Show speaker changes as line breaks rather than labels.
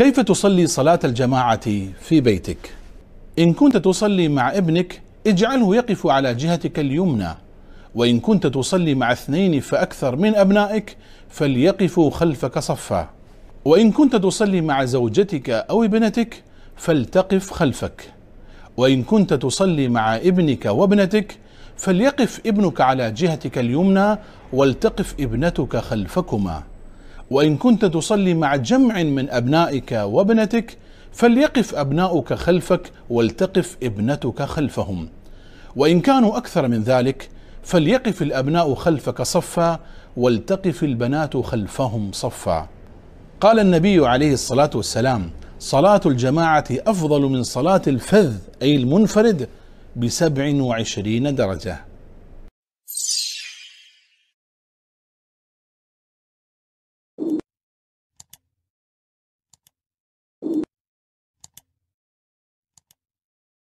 كيف تصلي صلاة الجماعة في بيتك؟ إن كنت تصلي مع ابنك اجعله يقف على جهتك اليمنى وإن كنت تصلي مع اثنين فأكثر من أبنائك فليقفوا خلفك صفا وإن كنت تصلي مع زوجتك أو ابنتك فلتقف خلفك وإن كنت تصلي مع ابنك وابنتك فليقف ابنك على جهتك اليمنى ولتقف ابنتك خلفكما وإن كنت تصلي مع جمع من أبنائك وابنتك فليقف أبناؤك خلفك ولتقف ابنتك خلفهم وإن كانوا أكثر من ذلك فليقف الأبناء خلفك صفا ولتقف البنات خلفهم صفا قال النبي عليه الصلاة والسلام صلاة الجماعة أفضل من صلاة الفذ أي المنفرد بسبع وعشرين درجة